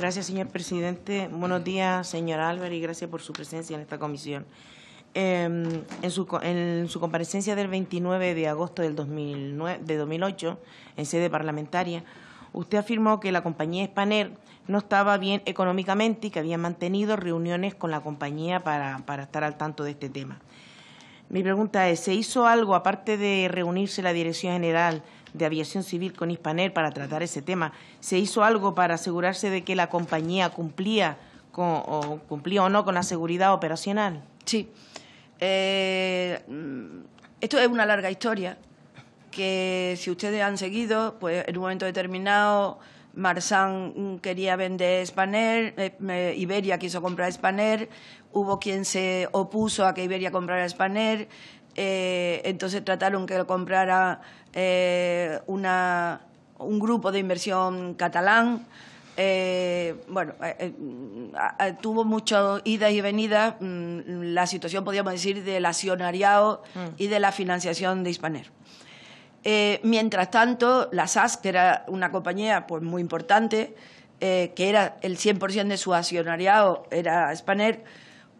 Gracias, señor presidente. Buenos días, señor Álvarez, y gracias por su presencia en esta comisión. Em, en, su, comparecencia del 29 de agosto del de 2008, en sede parlamentaria, usted afirmó que la compañía Spaner no estaba bien económicamente y que había mantenido reuniones con la compañía para estar al tanto de este tema. Mi pregunta es, ¿se hizo algo, aparte de reunirse la Dirección General, de Aviación Civil con Hispaner para tratar ese tema. ¿Se hizo algo para asegurarse de que la compañía cumplía, o, no con la seguridad operacional? Sí. Eh, esto es una larga historia que si ustedes han seguido, pues en un momento determinado Marsan quería vender Spanair, eh, Iberia quiso comprar Spanair, hubo quien se opuso a que Iberia comprara Spanair, eh, entonces trataron que lo comprara eh, una, un grupo de inversión catalán. Eh, bueno, tuvo muchas idas y venidas mm, la situación, podríamos decir, del accionariado mm. y de la financiación de Hispaner. mientras tanto, la SAS, que era una compañía pues, muy importante, que era el 100% de su accionariado, era Hispaner,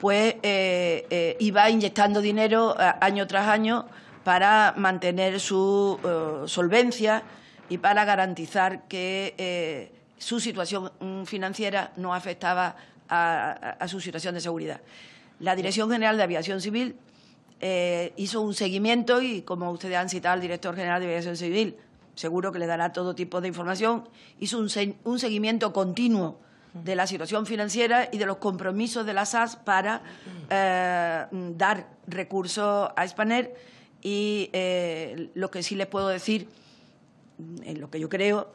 pues eh, eh, iba inyectando dinero eh, año tras año para mantener su solvencia y para garantizar que su situación mm, financiera no afectaba a, su situación de seguridad. La Dirección General de Aviación Civil hizo un seguimiento y, como ustedes han citado al director general de Aviación Civil, seguro que le dará todo tipo de información, hizo un seguimiento continuo de la situación financiera y de los compromisos de la SAS para eh, dar recursos a Spaner Y eh, lo que sí les puedo decir, en lo que yo creo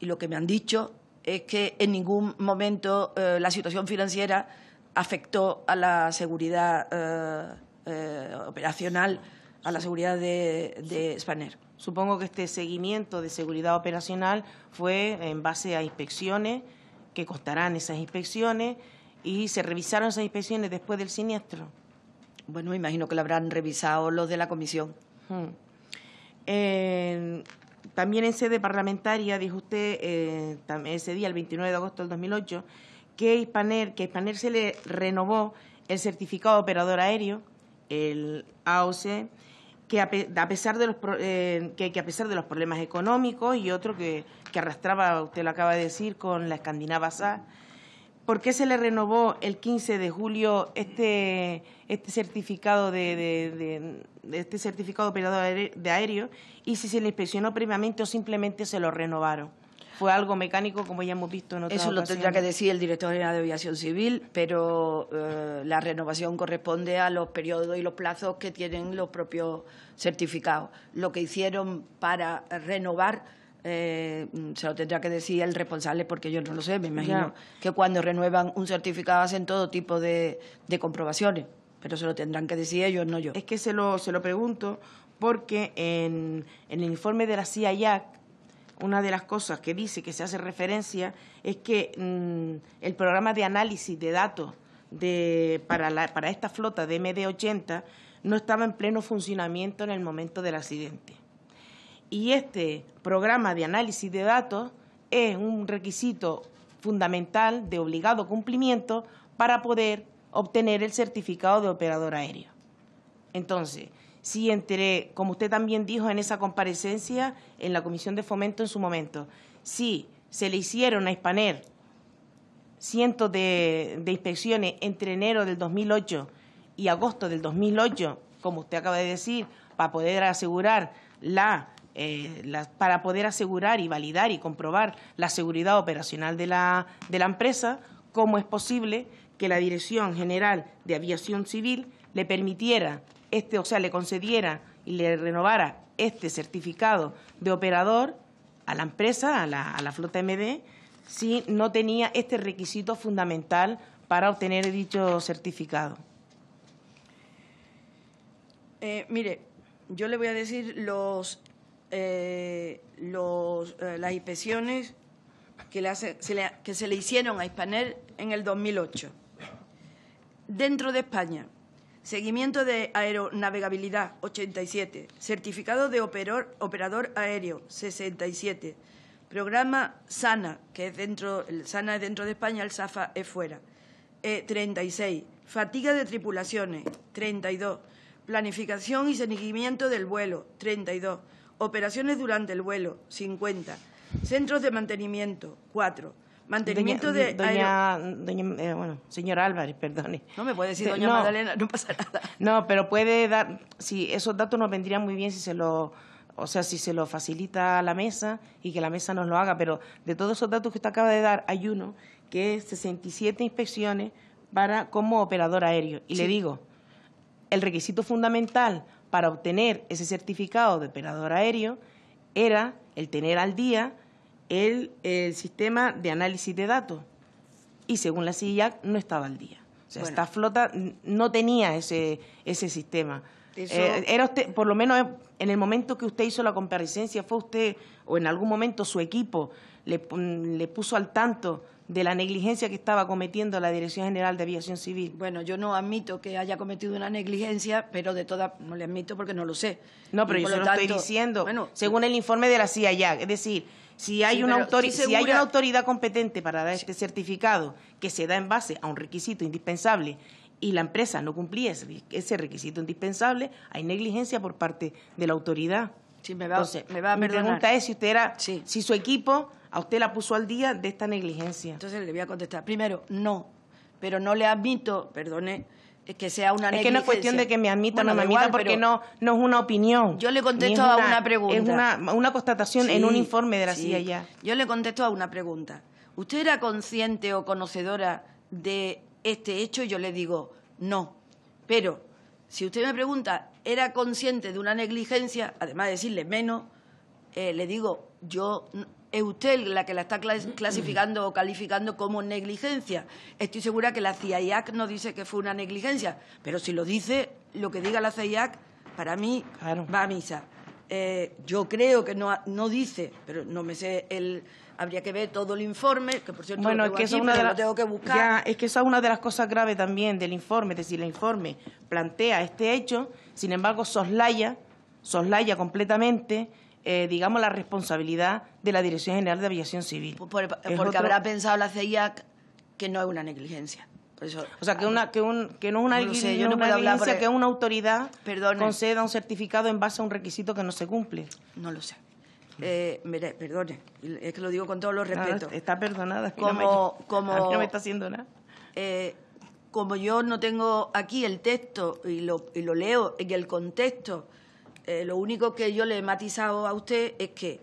y lo que me han dicho, es que en ningún momento eh, la situación financiera afectó a la seguridad operacional, a la seguridad de, de Supongo que este seguimiento de seguridad operacional fue en base a inspecciones que costarán esas inspecciones y se revisaron esas inspecciones después del siniestro. Bueno, me imagino que lo habrán revisado los de la comisión. Hmm. también en sede parlamentaria, dijo usted eh, ese día, el 29 de agosto del 2008, que a que Hispaner se le renovó el certificado de operador aéreo, el AOC, que a, pesar de los eh, que, a pesar de los problemas económicos y otro que, arrastraba, usted lo acaba de decir, con la Escandinava SA, ¿por qué se le renovó el 15 de julio este, este certificado de, este certificado de operador de aéreo y si se le inspeccionó previamente o simplemente se lo renovaron? fue algo mecánico como ya hemos visto en otras Eso lo tendrá que decir el director general de aviación civil, pero eh, la renovación corresponde a los periodos y los plazos que tienen los propios certificados. Lo que hicieron para renovar eh, se lo tendrá que decir el responsable porque yo no lo sé, me imagino que cuando renuevan un certificado hacen todo tipo de, de comprobaciones, pero se lo tendrán que decir ellos, no yo. Es que se lo, se lo pregunto porque en, en el informe de la CIA una de las cosas que dice que se hace referencia es que mm, el programa de análisis de datos de, para, para esta flota de MD-80 no estaba en pleno funcionamiento en el momento del accidente. Y este programa de análisis de datos es un requisito fundamental de obligado cumplimiento para poder obtener el certificado de operador aéreo. Entonces, si entre, como usted también dijo en esa comparecencia en la Comisión de Fomento en su momento, si se le hicieron a Hispaner cientos de, inspecciones entre enero del 2008 y agosto del 2008, como usted acaba de decir, para poder asegurar eh, para poder asegurar y validar y comprobar la seguridad operacional de la, de la empresa, ¿cómo es posible que la Dirección General de Aviación Civil le permitiera este, o sea, le concediera y le renovara este certificado de operador a la empresa, a la, a la flota MD, si no tenía este requisito fundamental para obtener dicho certificado. Eh, mire, yo le voy a decir los, eh, eh, las inspecciones que, le se le, hicieron a Hispanel en el 2008 dentro de España. Seguimiento de aeronavegabilidad, 87. Certificado de operador, aéreo, 67. Programa SANA, que es dentro, SANA es dentro de España, el SAFA es fuera, 36. E, Fatiga de tripulaciones, 32. Planificación y seguimiento del vuelo, 32. Operaciones durante el vuelo, 50. Centros de mantenimiento, 4 Mantenimiento de... Doña, eh, bueno, señor Álvarez, perdone. No me puede decir doña Magdalena, no pasa nada. No, pero puede dar... Sí, esos datos nos vendrían muy bien si se lo... O sea, si se lo facilita a la mesa y que la mesa nos lo haga, pero de todos esos datos que usted acaba de dar, hay uno que es 67 inspecciones para como operador aéreo. Y le digo, el requisito fundamental para obtener ese certificado de operador aéreo era el tener al día el, sistema de análisis de datos y según la CIAC no estaba al día. O sea, esta flota no tenía ese, ese sistema. Eh, era por lo menos en el momento que usted hizo la comparecencia, fue usted o en algún momento su equipo le, puso al tanto de la negligencia que estaba cometiendo la Dirección General de Aviación Civil. Bueno, yo no admito que haya cometido una negligencia, pero de todas no le admito porque no lo sé. No, pero yo se lo estoy diciendo, según el informe de la CIA, es decir, si hay, una, autoridad competente para dar este certificado que se da en base a un requisito indispensable y la empresa no cumplía ese, requisito indispensable, hay negligencia por parte de la autoridad. me va, Entonces, me va a mi pregunta es si usted era, si su equipo a usted la puso al día de esta negligencia. Entonces le voy a contestar. Primero, no, pero no le admito, perdone, eh, que sea una negligencia. Es que no es cuestión de que me admita o no me admitan, porque no, no es una opinión. Yo le contesto a una pregunta. Es una, constatación en un informe de la CIA Yo le contesto a una pregunta. ¿Usted era consciente o conocedora de este hecho? Yo le digo, no. Pero si usted me pregunta, ¿era consciente de una negligencia? Además de decirle menos, eh, le digo, yo es usted la que la está clasificando o calificando como negligencia. Estoy segura que la CIAIAC no dice que fue una negligencia, pero si lo dice, lo que diga la CIAC, para mí, va a misa. Eh, yo creo que no, dice, pero no me sé el habría que ver todo el informe, que por cierto lo tengo es que buscar. es que esa es una de las cosas graves también del informe, de si el informe plantea este hecho, sin embargo soslaya, soslaya completamente eh, digamos, la responsabilidad de la Dirección General de Aviación Civil. porque habrá pensado la CIAC que no es una negligencia. o sea, que, una, que, no es una, negligencia, que que una autoridad conceda un certificado en base a un requisito que no se cumple. No lo sé. Eh, mire, perdone, es que lo digo con todos los ah, respetos. está perdonada, como, no como, no me está haciendo nada. Eh, como yo no tengo aquí el texto y lo, y lo leo en el contexto eh, lo único que yo le he matizado a usted es que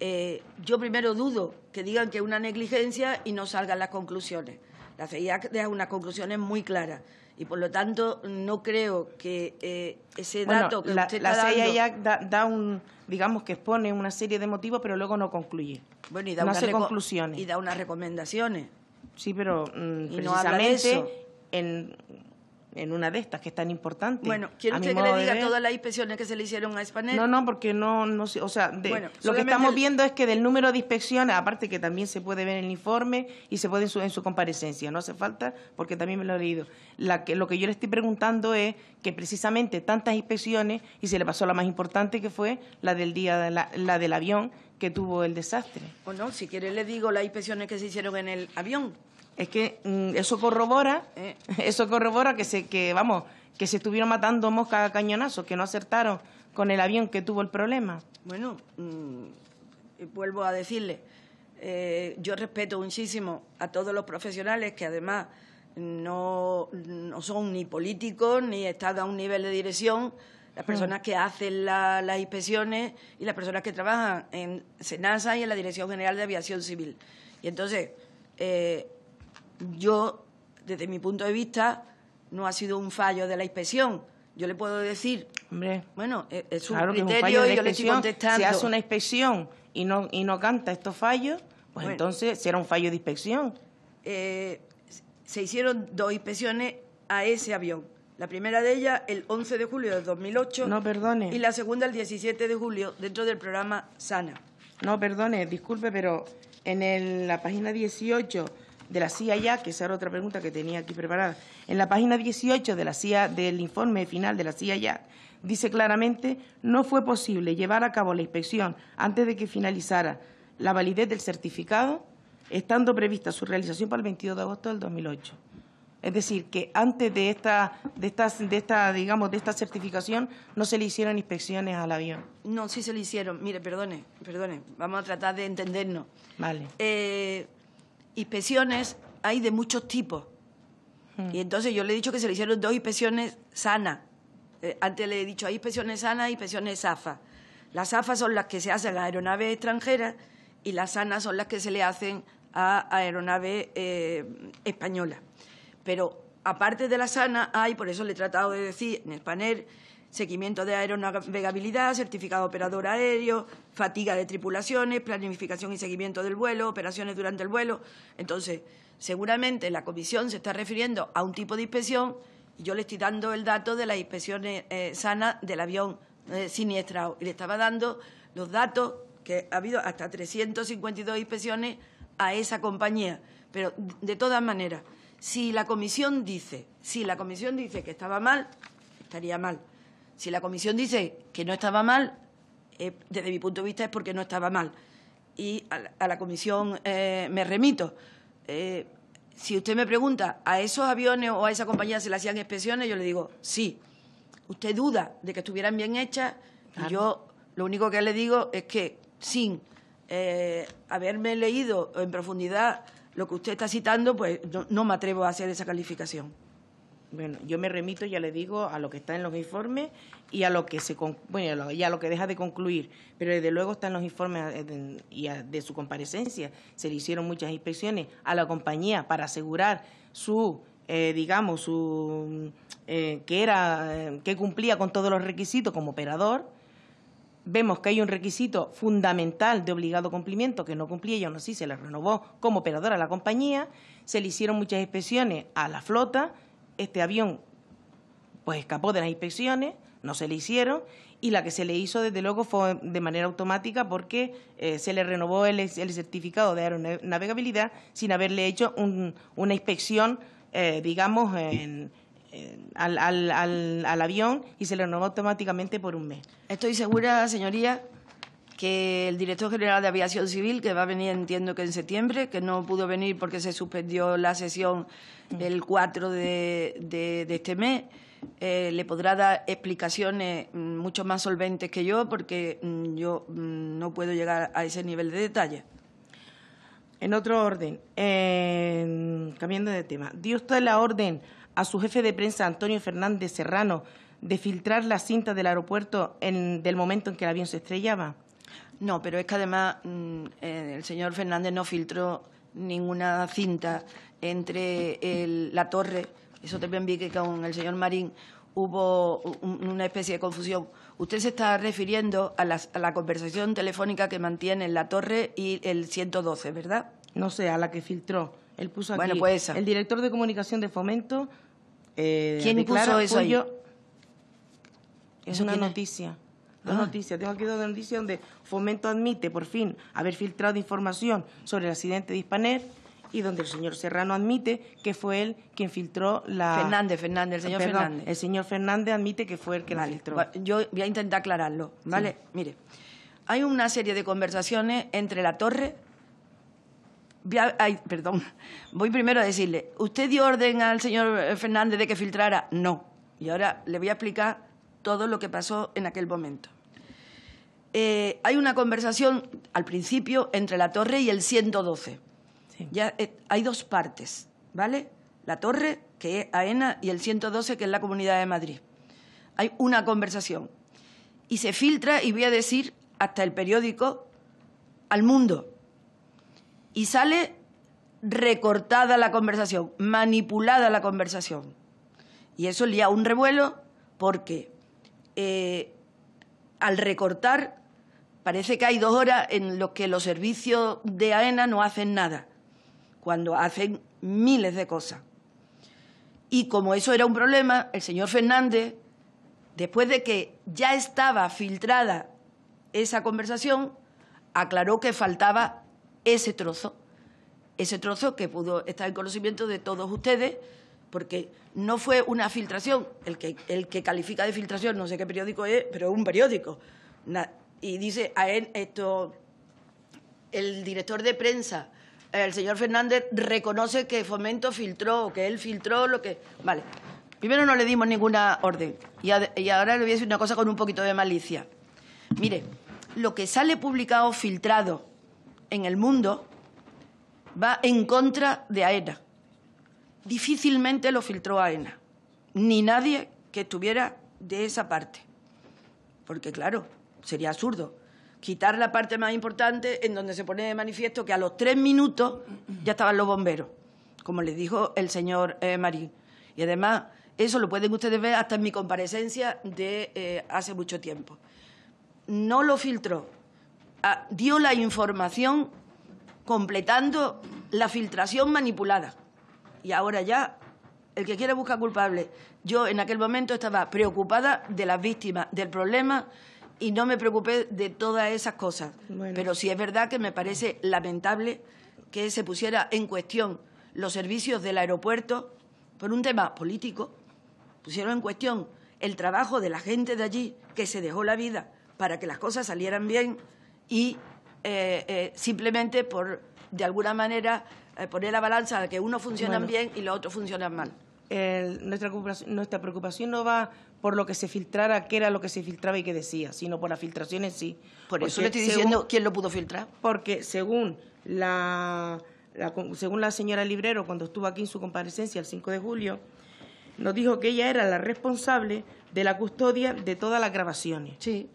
eh, yo primero dudo que digan que es una negligencia y no salgan las conclusiones. La CIA deja unas conclusiones muy claras y por lo tanto no creo que eh, ese dato que usted está la da, un, digamos que expone una serie de motivos, pero luego no concluye. Bueno, y da unas conclusiones. Y da unas recomendaciones. Sí, pero mm, precisamente en en una de estas que es tan importante. Bueno, quiero que le diga todas las inspecciones que se le hicieron a Spanel. No, no, porque no, no o sea, lo que estamos viendo es que del número de inspecciones, aparte que también se puede ver en el informe y se puede en su, comparecencia, no hace falta porque también me lo he leído. lo que yo le estoy preguntando es que precisamente tantas inspecciones y se le pasó la más importante que fue la del día la, la del avión que tuvo el desastre. Bueno, si quiere le digo las inspecciones que se hicieron en el avión es que mm, eso corrobora, eh, eso corrobora que se, que vamos, que se estuvieron matando moscas a cañonazos, que no acertaron con el avión que tuvo el problema. Bueno, mm, vuelvo a decirle, eh, yo respeto muchísimo a todos los profesionales que además no, son ni políticos ni están a un nivel de dirección, las personas mm. que hacen las inspecciones y las personas que trabajan en SENASA y en la Dirección General de Aviación Civil. Y entonces, eh, yo, desde mi punto de vista, no ha sido un fallo de la inspección. Yo le puedo decir, Hombre, bueno, e-, es un criterio y yo le estoy contestando. Si hace una inspección y no, y no canta estos fallos, pues entonces entonces era un fallo de inspección. Eh, se hicieron dos inspecciones a ese avión. La primera de ellas el 11 de julio de 2008. No, perdone. Y la segunda el 17 de julio dentro del programa SANA. No, perdone, disculpe, pero en la página 18 de la CIA ya, que esa era otra pregunta que tenía aquí preparada, en la página 18 de la del informe final de la CIA ya, dice claramente no fue posible llevar a cabo la inspección antes de que finalizara la validez del certificado, estando prevista su realización para el 22 de agosto del 2008. Es decir, que antes de esta, de esta, de esta, digamos, de esta certificación no se le hicieron inspecciones al avión. No, sí se le hicieron. Mire, perdone, perdone. Vamos a tratar de entendernos. Vale. Eh, inspecciones hay de muchos tipos. Hmm. Y entonces yo le he dicho que se le hicieron dos inspecciones sanas. Eh, antes le he dicho, hay inspecciones sanas y inspecciones zafas. Las zafas son las que se hacen a aeronaves extranjeras y las sanas son las que se le hacen a aeronaves eh, españolas. Pero aparte de las sana hay, por eso le he tratado de decir en el panel, seguimiento de aeronavegabilidad, certificado operador aéreo, fatiga de tripulaciones, planificación y seguimiento del vuelo, operaciones durante el vuelo. Entonces, seguramente la comisión se está refiriendo a un tipo de inspección y yo le estoy dando el dato de las inspecciones eh, sanas del avión eh, siniestrado y le estaba dando los datos que ha habido hasta 352 inspecciones a esa compañía. Pero de todas maneras, si la comisión dice, si la comisión dice que estaba mal, estaría mal. Si la comisión dice que no estaba mal, eh, desde mi punto de vista es porque no estaba mal. Y a la, comisión eh, me remito. Eh, si usted me pregunta, ¿a esos aviones o a esa compañía se le hacían inspecciones? Yo le digo, sí. Usted duda de que estuvieran bien hechas. Y yo lo único que le digo es que sin haberme leído en profundidad lo que usted está citando, pues no me atrevo a hacer esa calificación. Bueno, yo me remito, ya le digo, a lo que está en los informes y a lo que se bueno, lo deja de concluir, pero desde luego está en los informes eh, y de su comparecencia. Se le hicieron muchas inspecciones a la compañía para asegurar su eh, digamos su eh, que cumplía con todos los requisitos como operador. Vemos que hay un requisito fundamental de obligado cumplimiento que no cumplía y aún así se le renovó como operador a la compañía. Se le hicieron muchas inspecciones a la flota este avión pues escapó de las inspecciones, no se le hicieron y la que se le hizo desde luego fue de manera automática porque eh, se le renovó el, certificado de aeronavegabilidad sin haberle hecho una inspección, eh, digamos, al avión y se le renovó automáticamente por un mes. Estoy segura, señoría, que el director general de Aviación Civil, que va a venir entiendo que en septiembre, que no pudo venir porque se suspendió la sesión el 4 de, este mes, eh, le podrá dar explicaciones mm, mucho más solventes que yo porque mm, yo mm, no puedo llegar a ese nivel de detalle. En otro orden, cambiando de tema, ¿dio usted la orden a su jefe de prensa, Antonio Fernández Serrano, de filtrar la cinta del aeropuerto en, del momento en que el avión se estrellaba? No, pero es que además mm, eh, el señor Fernández no filtró ninguna cinta entre la torre. Eso también vi que con el señor Marín hubo una especie de confusión. Usted se está refiriendo a, la conversación telefónica que mantienen la torre y el 112, ¿verdad? No sé, a la que filtró. Él puso aquí. Pues el director de comunicación de Fomento. Eh, ¿Quién puso eso Es una noticia. Dos ah. noticias. Tengo aquí dos noticias donde Fomento admite, por fin, haber filtrado información sobre el accidente de Hispaner y donde el señor Serrano admite que fue él quien filtró la... Fernández, Fernández, el señor Fernández. El señor Fernández admite que fue él quien la filtró. Yo voy a intentar aclararlo, ¿vale? Mire, hay una serie de conversaciones entre la torre... perdón, voy primero a decirle, ¿usted dio orden al señor eh, Fernández de que filtrara? No. Y ahora le voy a explicar todo lo que pasó en aquel momento. Eh, hay una conversación al principio entre la torre y el 112. Ya, eh, hay dos partes, ¿vale? La torre, que es AENA, y el 112, que es la Comunidad de Madrid. Hay una conversación. Y se filtra, y voy a decir, hasta el periódico, al mundo. Y sale recortada la conversación, manipulada la conversación. Y eso lía un revuelo porque eh, al recortar, parece que hay dos horas en las que los servicios de AENA no hacen nada, cuando hacen miles de cosas. Y como eso era un problema, el señor Fernández, después de que ya estaba filtrada esa conversación, aclaró que faltaba ese trozo, ese trozo que pudo estar en conocimiento de todos ustedes porque no fue una filtración. El que, el que califica de filtración, no sé qué periódico es, pero es un periódico. Y dice a esto, el director de prensa, el señor Fernández, reconoce que Fomento filtró, que él filtró lo que... Vale, primero no le dimos ninguna orden. Y, y ahora le voy a decir una cosa con un poquito de malicia. Mire, lo que sale publicado, filtrado en el mundo, va en contra de AENA e difícilmente lo filtró AENA, ni nadie que estuviera de esa parte. Porque, claro, sería absurdo quitar la parte más importante en donde se pone de manifiesto que a los tres minutos ya estaban los bomberos, como les dijo el señor eh, Marín. Y además, eso lo pueden ustedes ver hasta en mi comparecencia de eh, hace mucho tiempo. No lo filtró, ah, dio la información completando la filtración manipulada. Y ahora ya, el que quiera busca culpable. Yo en aquel momento estaba preocupada de las víctimas, del problema, y no me preocupé de todas esas cosas. Pero sí es verdad que me parece lamentable que se pusiera en cuestión los servicios del aeropuerto por un tema político. Pusieron en cuestión el trabajo de la gente de allí que se dejó la vida para que las cosas salieran bien y eh, eh, simplemente por, de alguna manera, eh, poner la balanza de que uno funcionan bien y los otros funcionan mal. nuestra, preocupación, no va por lo que se filtrara, qué era lo que se filtraba y qué decía, sino por las filtraciones sí. Por eso le estoy diciendo quién lo pudo filtrar. Porque según la, según la señora Librero, cuando estuvo aquí en su comparecencia el 5 de julio, nos dijo que ella era la responsable de la custodia de todas las grabaciones. Sí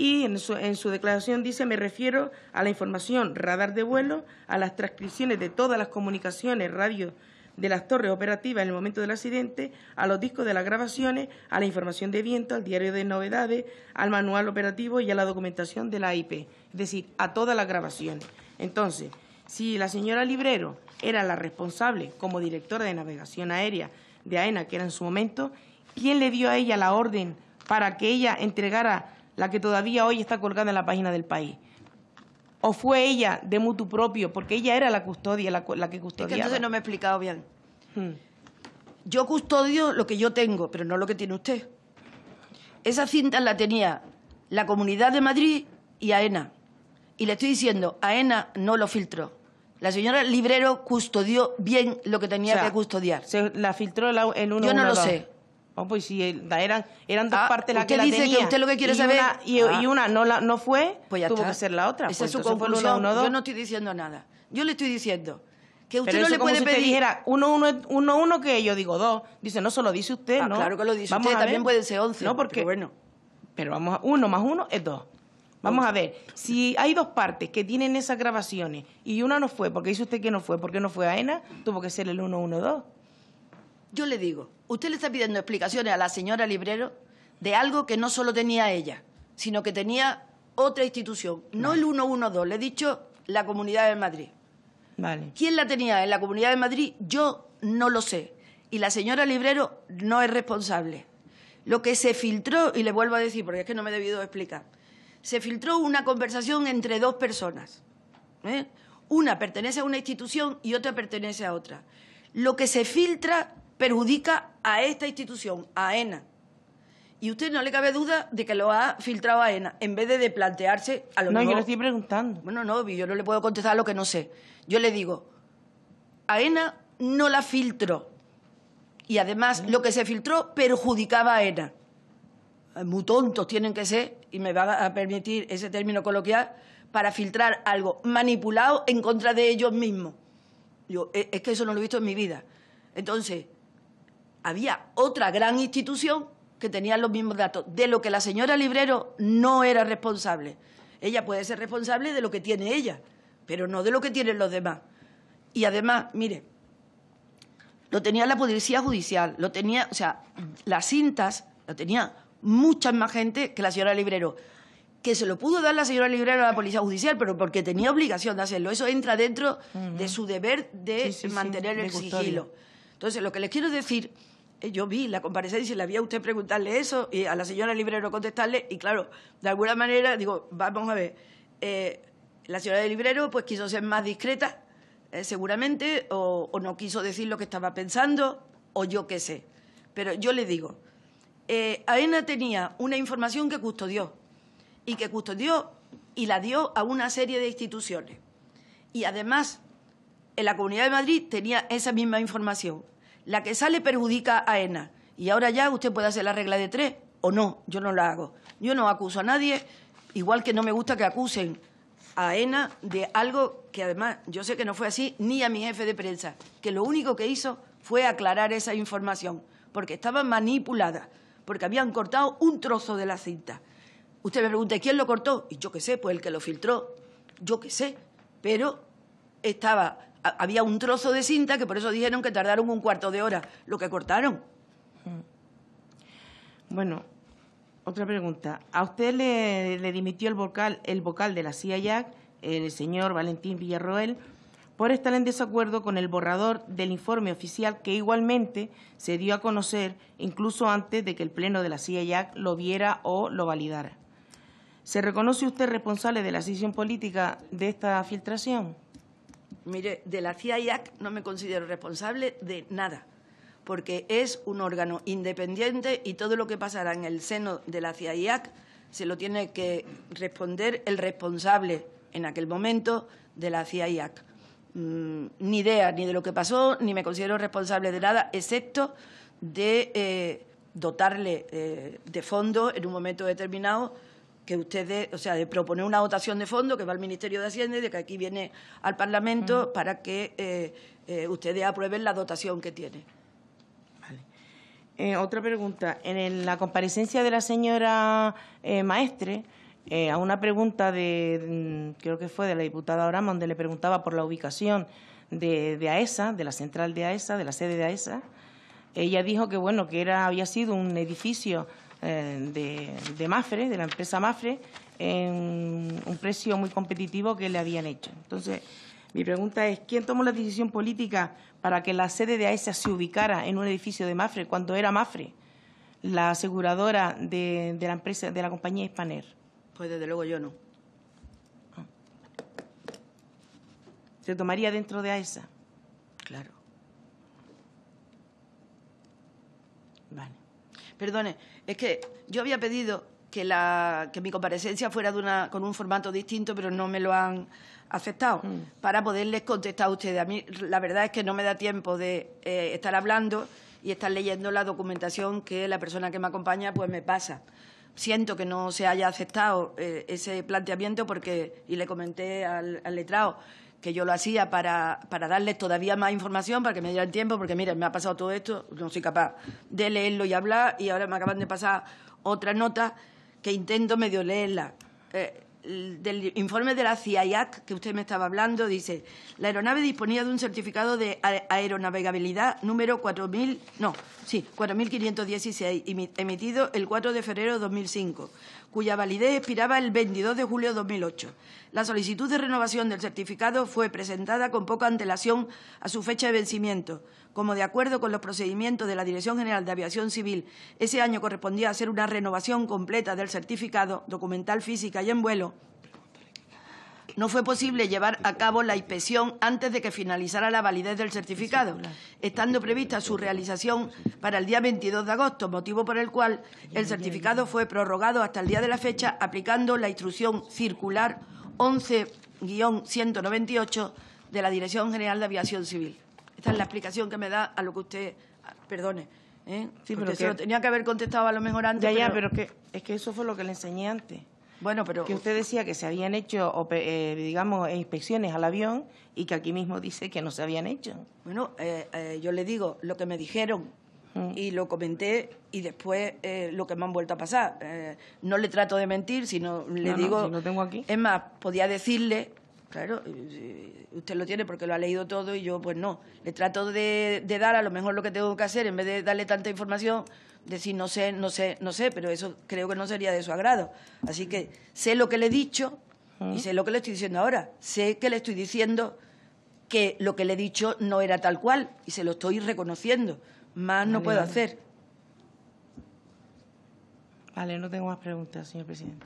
y en su, declaración dice, me refiero a la información radar de vuelo, a las transcripciones de todas las comunicaciones radio de las torres operativas en el momento del accidente, a los discos de las grabaciones, a la información de viento, al diario de novedades, al manual operativo y a la documentación de la IP, es decir, a todas las grabaciones. Entonces, si la señora Librero era la responsable como directora de navegación aérea de AENA, que era en su momento, ¿quién le dio a ella la orden para que ella entregara la que todavía hoy está colgada en la página del país. ¿O fue ella de mutu propio? Porque ella era la custodia, la, que custodiaba. entonces no me he explicado bien. Hmm. Yo custodio lo que yo tengo, pero no lo que tiene usted. Esa cinta la tenía la Comunidad de Madrid y AENA. E y le estoy diciendo, AENA e no lo filtró. La señora Librero custodió bien lo que tenía que custodiar. Se la filtró en el uno, Yo no lo sé. Ah, pues sí, eh, eran, eran dos ah, partes las que la dice tenía. que usted lo que quiere y saber... Una, y, ah. una no, la, no fue, pues ya tuvo que ser la otra. Esa pues, es su conclusión. Uno, uno, Yo no estoy diciendo nada. Yo le estoy diciendo que usted no le puede si pedir... Usted dijera uno, uno, uno, que yo digo 2. Dice, no, solo dice usted, ah, ¿no? Claro que lo dice vamos usted, también puede ser 11, No, porque... Pero bueno. Pero vamos a... 1 más uno es dos. Vamos a ver, si hay dos partes que tienen esas grabaciones y una no fue, porque dice usted que no fue, porque no fue AENA, tuvo que ser el 112. Yo le digo, Usted le está pidiendo explicaciones a la señora Librero de algo que no solo tenía ella, sino que tenía otra institución. No, el 112, le he dicho la Comunidad de Madrid. ¿Quién la tenía en la Comunidad de Madrid? Yo no lo sé. Y la señora Librero no es responsable. Lo que se filtró, y le vuelvo a decir porque es que no me he debido explicar, se filtró una conversación entre dos personas. ¿eh? Una pertenece a una institución y otra pertenece a otra. Lo que se filtra perjudica a esta institución, a ENA. Y usted no le cabe duda de que lo ha filtrado a ENA, en vez de, plantearse a lo no, mejor... No, yo le estoy preguntando. Bueno, no, yo no le puedo contestar lo que no sé. Yo le digo, a ENA no la filtró. Y además, mm. lo que se filtró perjudicaba a ENA. Muy tontos tienen que ser, y me va a permitir ese término coloquial, para filtrar algo manipulado en contra de ellos mismos. Yo, eh, es que eso no lo he visto en mi vida. Entonces, había otra gran institución que tenía los mismos datos, de lo que la señora Librero no era responsable. Ella puede ser responsable de lo que tiene ella, pero no de lo que tienen los demás. Y además, mire, lo tenía la policía judicial, lo tenía, o sea, las cintas, lo tenía mucha más gente que la señora Librero. Que se lo pudo dar la señora Librero a la policía judicial, pero porque tenía obligación de hacerlo. Eso entra dentro de su deber de mantener el sigilo. Entonces, lo que les quiero decir, eh, yo vi la comparecencia y la vi a usted preguntarle eso y a la señora Librero contestarle, y claro, de alguna manera, digo, vamos a ver, eh, la señora de Librero pues quiso ser más discreta, eh, seguramente, o, no quiso decir lo que estaba pensando, o yo qué sé. Pero yo le digo, AENA tenía una información que custodió, y que custodió y la dio a una serie de instituciones. Y además en la Comunidad de Madrid tenía esa misma información. La que sale perjudica a ENA. Y ahora ya usted puede hacer la regla de tres o no, yo no la hago. Yo no acuso a nadie, igual que no me gusta que acusen a ENA de algo que además yo sé que no fue así, ni a mi jefe de prensa, que lo único que hizo fue aclarar esa información, porque estaba manipulada, porque habían cortado un trozo de la cinta. Usted me pregunta, ¿quién lo cortó? Y yo qué sé, pues el que lo filtró, yo qué sé, pero estaba había un trozo de cinta que por eso dijeron que tardaron un cuarto de hora, lo que cortaron. Mm. Bueno, otra pregunta. ¿A usted le, dimitió el vocal, el vocal de la CIA el señor Valentín Villarroel, por estar en desacuerdo con el borrador del informe oficial que igualmente se dio a conocer incluso antes de que el Pleno de la CIA lo viera o lo validara? ¿Se reconoce usted responsable de la decisión política de esta filtración? Mire, de la CIAIAC no me considero responsable de nada, porque es un órgano independiente y todo lo que pasará en el seno de la CIAIAC se lo tiene que responder el responsable en aquel momento de la CIAIAC. Mm, ni idea ni de lo que pasó, ni me considero responsable de nada, excepto de eh, dotarle eh, de fondos en un momento determinado que ustedes, o sea, de proponer una dotación de fondo que va al Ministerio de Hacienda y de que aquí viene al Parlamento para que eh, eh, ustedes aprueben la dotación que tiene. Vale. Eh, otra pregunta. En la comparecencia de la señora Maestre, a una pregunta de, mm, creo que fue de la diputada Orama, donde le preguntaba por la ubicación de, de AESA, e de la central de AESA, e de la sede de AESA, e ella dijo que, bueno, que era, había sido un edificio eh, de, Mafre, de la empresa Mafre, en un precio muy competitivo que le habían hecho. Entonces, mi pregunta es, ¿quién tomó la decisión política para que la sede de AESA e se ubicara en un edificio de Mafre cuando era Mafre, la aseguradora de, de la empresa, de la compañía Hispaner? Pues desde luego yo no. Ah. ¿Se tomaría dentro de AESA? E claro. Perdone, es que yo había pedido que, mi comparecencia fuera con un formato distinto, pero no me lo han aceptado, mm. para poderles contestar a ustedes. A mí la verdad es que no me da tiempo de eh, estar hablando y estar leyendo la documentación que la persona que me acompaña pues me pasa. Siento que no se haya aceptado eh, ese planteamiento porque, y le comenté al letrado que yo lo hacía para, para darles todavía más información, para que me dieran tiempo, porque mira me ha pasado todo esto, no soy capaz de leerlo y hablar, y ahora me acaban de pasar otras notas que intento medio leerla eh, del informe de la CIAIAC que usted me estaba hablando, dice, la aeronave disponía de un certificado de aeronavegabilidad número 4.000, no, sí, 4.516, emitido el 4 de febrero de 2005, cuya validez expiraba el 22 de julio de 2008. La solicitud de renovación del certificado fue presentada con poca antelación a su fecha de vencimiento, como de acuerdo con los procedimientos de la Dirección General de Aviación Civil, ese año correspondía hacer una renovación completa del certificado documental física y en vuelo, no fue posible llevar a cabo la inspección antes de que finalizara la validez del certificado, estando prevista su realización para el día 22 de agosto, motivo por el cual el certificado fue prorrogado hasta el día de la fecha, aplicando la instrucción circular 11-198 de la Dirección General de Aviación Civil. Esta es la explicación que me da a lo que usted. Perdone. ¿eh? Sí, pero se lo tenía que haber contestado a lo mejor antes. Ya, ya, pero, que, es que eso fue lo que le enseñé antes. Bueno, pero... Que usted decía que se habían hecho, eh, digamos, inspecciones al avión y que aquí mismo dice que no se habían hecho. Bueno, eh, eh, yo le digo lo que me dijeron mm. y lo comenté y después lo que me han vuelto a pasar. no le trato de mentir, sino le digo... No, tengo aquí. Es más, podía decirle Claro, usted lo tiene porque lo ha leído todo y yo pues no. Le trato de, dar a lo mejor lo que tengo que hacer en vez de darle tanta información, decir no sé, no sé, no sé, pero eso creo que no sería de su agrado. Así que sé lo que le he dicho y sé lo que le estoy diciendo ahora. Sé que le estoy diciendo que lo que le he dicho no era tal cual y se lo estoy reconociendo. Más no puedo hacer. Vale, no tengo más preguntas, señor presidente.